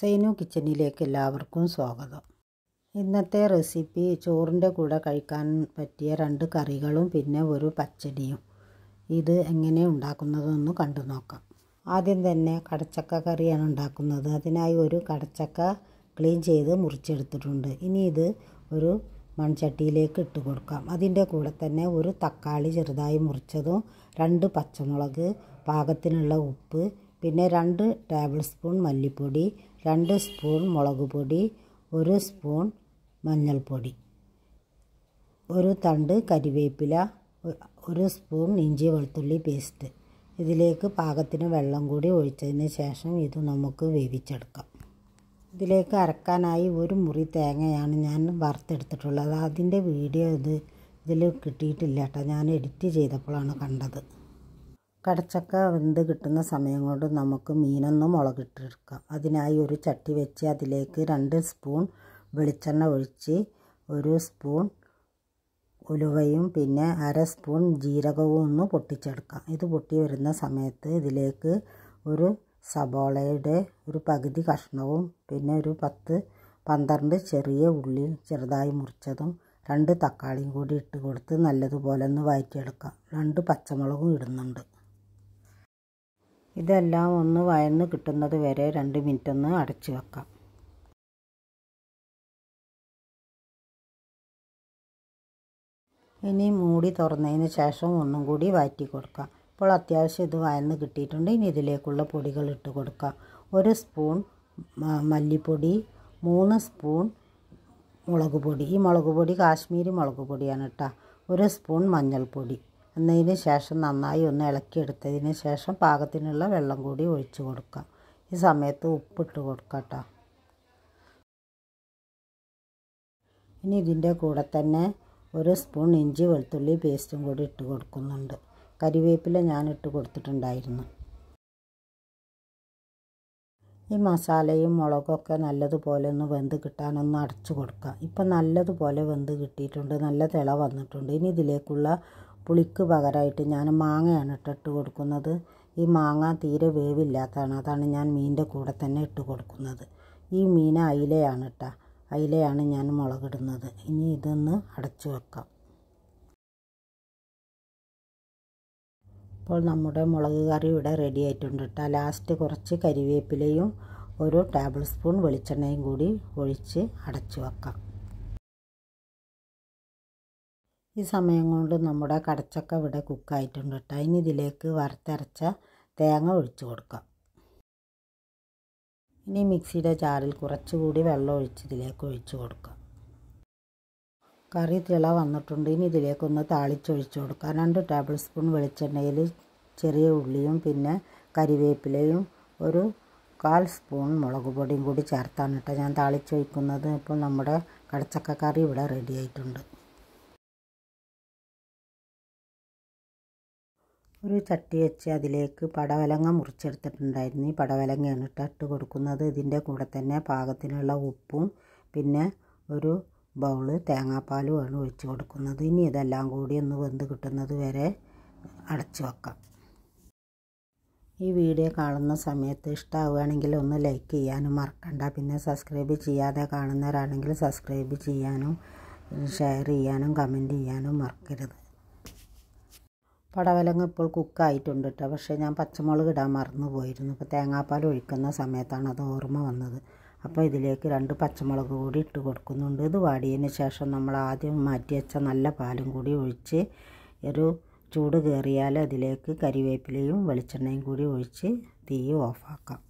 സൈനു കിച്ചണിലേക്ക് എല്ലാവർക്കും സ്വാഗതം ഇന്നത്തെ റെസിപ്പി ചോറിൻ്റെ കൂടെ കഴിക്കാൻ പറ്റിയ രണ്ട് കറികളും പിന്നെ ഒരു പച്ചടിയും ഇത് എങ്ങനെ ഉണ്ടാക്കുന്നതെന്ന് കണ്ടു നോക്കാം ആദ്യം തന്നെ കടച്ചക്ക കറിയാണ് ഉണ്ടാക്കുന്നത് അതിനായി ഒരു കടച്ചക്ക ക്ലീൻ ചെയ്ത് മുറിച്ചെടുത്തിട്ടുണ്ട് ഇനി ഇത് ഒരു മൺചട്ടിയിലേക്ക് ഇട്ട് കൊടുക്കാം അതിൻ്റെ കൂടെ തന്നെ ഒരു തക്കാളി ചെറുതായി മുറിച്ചതും രണ്ട് പച്ചമുളക് പാകത്തിനുള്ള ഉപ്പ് പിന്നെ രണ്ട് ടേബിൾ സ്പൂൺ മല്ലിപ്പൊടി രണ്ട് സ്പൂൺ മുളക് പൊടി ഒരു സ്പൂൺ മഞ്ഞൾപ്പൊടി ഒരു തണ്ട് കരിവേപ്പില ഒരു സ്പൂൺ ഇഞ്ചി വെളുത്തുള്ളി പേസ്റ്റ് ഇതിലേക്ക് പാകത്തിന് വെള്ളം കൂടി ഒഴിച്ചതിന് ശേഷം ഇത് നമുക്ക് വേവിച്ചെടുക്കാം ഇതിലേക്ക് അരക്കാനായി ഒരു മുറി തേങ്ങയാണ് ഞാൻ വറുത്തെടുത്തിട്ടുള്ളത് അതിൻ്റെ വീഡിയോ ഇത് ഇതിൽ കിട്ടിയിട്ടില്ല കേട്ടോ ഞാൻ എഡിറ്റ് ചെയ്തപ്പോഴാണ് കണ്ടത് കടച്ചക്ക വെന്ത് കിട്ടുന്ന സമയം കൊണ്ട് നമുക്ക് മീനൊന്ന് മുളകിട്ടെടുക്കാം അതിനായി ഒരു ചട്ടി വെച്ച് അതിലേക്ക് രണ്ട് സ്പൂൺ വെളിച്ചെണ്ണ ഒഴിച്ച് ഒരു സ്പൂൺ ഉലുവയും പിന്നെ അര സ്പൂൺ ജീരകവും ഒന്ന് പൊട്ടിച്ചെടുക്കാം ഇത് പൊട്ടി വരുന്ന സമയത്ത് ഇതിലേക്ക് ഒരു സബോളയുടെ ഒരു പകുതി കഷ്ണവും പിന്നെ ഒരു പത്ത് പന്ത്രണ്ട് ചെറിയ ഉള്ളി ചെറുതായി മുറിച്ചതും രണ്ട് തക്കാളിയും കൂടി ഇട്ട് കൊടുത്ത് നല്ലതുപോലെ ഒന്ന് വയറ്റിയെടുക്കാം രണ്ട് പച്ചമുളകും ഇടുന്നുണ്ട് ഇതെല്ലാം ഒന്ന് വയന്ന് കിട്ടുന്നത് വരെ രണ്ട് മിനിറ്റ് ഒന്ന് അടച്ച് വെക്കാം ഇനി മൂടി തുറന്നതിന് ശേഷം ഒന്നും കൂടി വാറ്റി കൊടുക്കാം ഇപ്പോൾ അത്യാവശ്യം ഇത് വയന്ന് കിട്ടിയിട്ടുണ്ട് ഇനി ഇതിലേക്കുള്ള പൊടികൾ ഇട്ട് കൊടുക്കാം ഒരു സ്പൂൺ മല്ലിപ്പൊടി മൂന്ന് സ്പൂൺ മുളക് പൊടി ഈ മുളക് പൊടി കാശ്മീരി മുളക് പൊടിയാണ് കേട്ടോ ഒരു സ്പൂൺ മഞ്ഞൾപ്പൊടി എന്നതിന് ശേഷം നന്നായി ഒന്ന് ഇളക്കിയെടുത്തതിന് ശേഷം പാകത്തിനുള്ള വെള്ളം കൂടി ഒഴിച്ച് കൊടുക്കാം ഈ സമയത്ത് ഉപ്പിട്ട് കൊടുക്കാം കേട്ടോ ഇനി ഇതിൻ്റെ കൂടെ തന്നെ ഒരു സ്പൂൺ ഇഞ്ചി വെളുത്തുള്ളി പേസ്റ്റും കൂടി ഇട്ട് കൊടുക്കുന്നുണ്ട് കരിവേപ്പില ഞാൻ ഇട്ട് കൊടുത്തിട്ടുണ്ടായിരുന്നു ഈ മസാലയും മുളകൊക്കെ നല്ലതുപോലെ ഒന്ന് വെന്ത് കിട്ടാനൊന്ന് അടച്ചു കൊടുക്കുക ഇപ്പം നല്ലതുപോലെ വെന്ത് കിട്ടിയിട്ടുണ്ട് നല്ല തിള വന്നിട്ടുണ്ട് ഇനി ഇതിലേക്കുള്ള പുളിക്ക് പകരമായിട്ട് ഞാൻ മാങ്ങയാണ് ഇട്ടിട്ട് കൊടുക്കുന്നത് ഈ മാങ്ങ തീരെ വേവില്ലാത്തതാണ് അതാണ് ഞാൻ മീനിൻ്റെ കൂടെ തന്നെ ഇട്ട് കൊടുക്കുന്നത് ഈ മീൻ അയിലയാണ് ഇട്ടാ അയിലയാണ് ഞാൻ മുളകിടുന്നത് ഇനി ഇതൊന്ന് അടച്ചു വെക്കാം ഇപ്പോൾ നമ്മുടെ മുളക് കറി ഇവിടെ റെഡി ആയിട്ടുണ്ട് കേട്ടോ ലാസ്റ്റ് കുറച്ച് കരിവേപ്പിലയും ഒരു ടേബിൾ സ്പൂൺ വെളിച്ചെണ്ണയും കൂടി ഒഴിച്ച് അടച്ചു വെക്കാം ഈ സമയം കൊണ്ട് നമ്മുടെ കടച്ചക്ക ഇവിടെ കുക്കായിട്ടുണ്ട് കേട്ടോ ഇനി ഇതിലേക്ക് വറുത്തരച്ച തേങ്ങ ഒഴിച്ചു കൊടുക്കാം ഇനി മിക്സിയുടെ ചാറിൽ കുറച്ചുകൂടി വെള്ളം ഒഴിച്ച് ഇതിലേക്ക് ഒഴിച്ചു കൊടുക്കാം കറി തിള വന്നിട്ടുണ്ട് ഇനി ഇതിലേക്കൊന്ന് താളിച്ചൊഴിച്ചു കൊടുക്കാം രണ്ട് ടേബിൾ സ്പൂൺ വെളിച്ചെണ്ണയിൽ ചെറിയ ഉള്ളിയും പിന്നെ കരിവേപ്പിലയും ഒരു കാൽ സ്പൂൺ മുളക് പൊടിയും കൂടി ചേർത്താണ് കേട്ടോ ഞാൻ താളിച്ചൊഴിക്കുന്നത് ഇപ്പോൾ നമ്മുടെ കടച്ചക്ക കറി ഇവിടെ റെഡി ആയിട്ടുണ്ട് ഒരു ചട്ടി വെച്ച് അതിലേക്ക് പടവലങ്ങ മുറിച്ചെടുത്തിട്ടുണ്ടായിരുന്നു ഈ പടവലങ്ങയാണ് ഇട്ട് കൊടുക്കുന്നത് ഇതിൻ്റെ കൂടെ തന്നെ പാകത്തിനുള്ള ഉപ്പും പിന്നെ ഒരു ബൗള് തേങ്ങാപ്പാലുമാണ് ഒഴിച്ച് കൊടുക്കുന്നത് ഇനി ഇതെല്ലാം കൂടി ഒന്ന് വെന്ത് കിട്ടുന്നത് വരെ അടച്ചു വെക്കാം ഈ വീഡിയോ കാണുന്ന സമയത്ത് ഇഷ്ടമാവുകയാണെങ്കിൽ ഒന്ന് ലൈക്ക് ചെയ്യാനും മറക്കണ്ട പിന്നെ സബ്സ്ക്രൈബ് ചെയ്യാതെ കാണുന്നവരാണെങ്കിൽ സബ്സ്ക്രൈബ് ചെയ്യാനും ഷെയർ ചെയ്യാനും കമൻറ്റ് ചെയ്യാനും മറക്കരുത് പടവലങ്ങ ഇപ്പോൾ കുക്കായിട്ടുണ്ട് കേട്ടോ പക്ഷേ ഞാൻ പച്ചമുളക് ഇടാൻ മറന്നു പോയിരുന്നു ഇപ്പോൾ തേങ്ങാപ്പാൽ ഒഴിക്കുന്ന സമയത്താണ് അത് ഓർമ്മ വന്നത് അപ്പോൾ ഇതിലേക്ക് രണ്ട് പച്ചമുളക് കൂടി ഇട്ട് കൊടുക്കുന്നുണ്ട് ഇത് വാടിയതിന് ശേഷം നമ്മൾ ആദ്യം മാറ്റി വെച്ച നല്ല പാലും കൂടി ഒഴിച്ച് ഒരു ചൂട് കയറിയാൽ അതിലേക്ക് കരിവേപ്പിലയും വെളിച്ചെണ്ണയും കൂടി ഒഴിച്ച് തീ ഓഫാക്കാം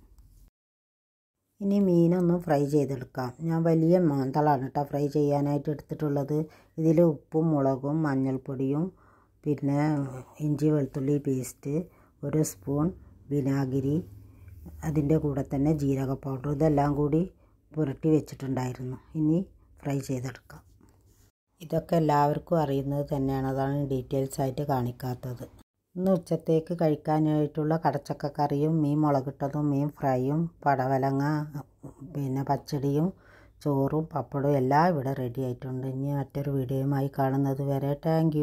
ഇനി മീനൊന്ന് ഫ്രൈ ചെയ്തെടുക്കാം ഞാൻ വലിയ മാന്തളാണ് കേട്ടോ ഫ്രൈ ചെയ്യാനായിട്ട് എടുത്തിട്ടുള്ളത് ഇതിൽ ഉപ്പും മുളകും മഞ്ഞൾപ്പൊടിയും പിന്നെ ഇഞ്ചി വെളുത്തുള്ളി പേസ്റ്റ് ഒരു സ്പൂൺ വിനാഗിരി അതിൻ്റെ കൂടെ തന്നെ ജീരക പൗഡർ ഇതെല്ലാം കൂടി പുരട്ടി വെച്ചിട്ടുണ്ടായിരുന്നു ഇനി ഫ്രൈ ചെയ്തെടുക്കാം ഇതൊക്കെ എല്ലാവർക്കും അറിയുന്നത് തന്നെയാണ് അതാണ് ഡീറ്റെയിൽസ് ആയിട്ട് കാണിക്കാത്തത് ഇന്ന് ഉച്ചത്തേക്ക് കഴിക്കാനായിട്ടുള്ള കടച്ചക്ക കറിയും മീൻ മുളകിട്ടതും മീൻ ഫ്രൈയും പടവലങ്ങ പിന്നെ പച്ചടിയും ചോറും പപ്പടവും എല്ലാം ഇവിടെ റെഡി ആയിട്ടുണ്ട് ഇനി മറ്റൊരു വീഡിയോയുമായി കാണുന്നത് വരെ താങ്ക്